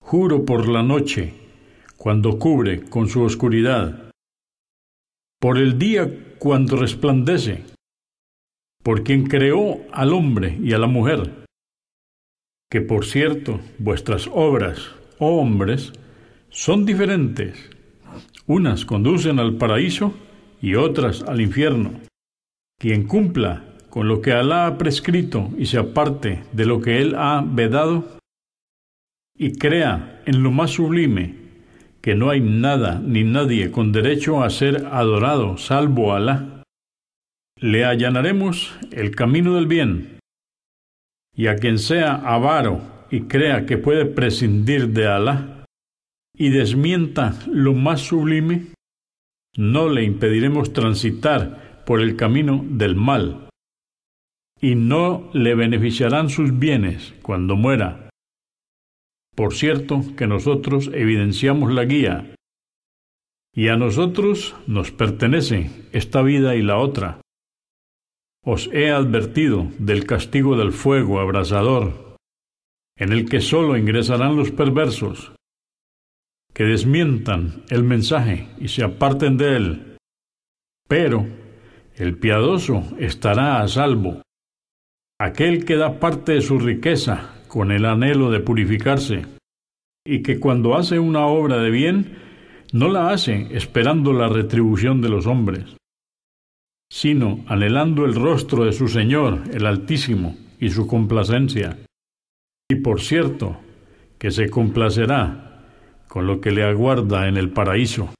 Juro por la noche, cuando cubre con su oscuridad, por el día cuando resplandece, por quien creó al hombre y a la mujer, que por cierto vuestras obras, oh hombres, son diferentes, unas conducen al paraíso y otras al infierno. Quien cumpla con lo que Alá ha prescrito y se aparte de lo que Él ha vedado, y crea en lo más sublime que no hay nada ni nadie con derecho a ser adorado salvo Alá, le allanaremos el camino del bien. Y a quien sea avaro y crea que puede prescindir de Alá y desmienta lo más sublime, no le impediremos transitar por el camino del mal, y no le beneficiarán sus bienes cuando muera. Por cierto que nosotros evidenciamos la guía, y a nosotros nos pertenece esta vida y la otra. Os he advertido del castigo del fuego abrasador, en el que sólo ingresarán los perversos, que desmientan el mensaje y se aparten de él. Pero el piadoso estará a salvo. Aquel que da parte de su riqueza con el anhelo de purificarse, y que cuando hace una obra de bien, no la hace esperando la retribución de los hombres, sino anhelando el rostro de su Señor, el Altísimo, y su complacencia. Y por cierto, que se complacerá con lo que le aguarda en el paraíso.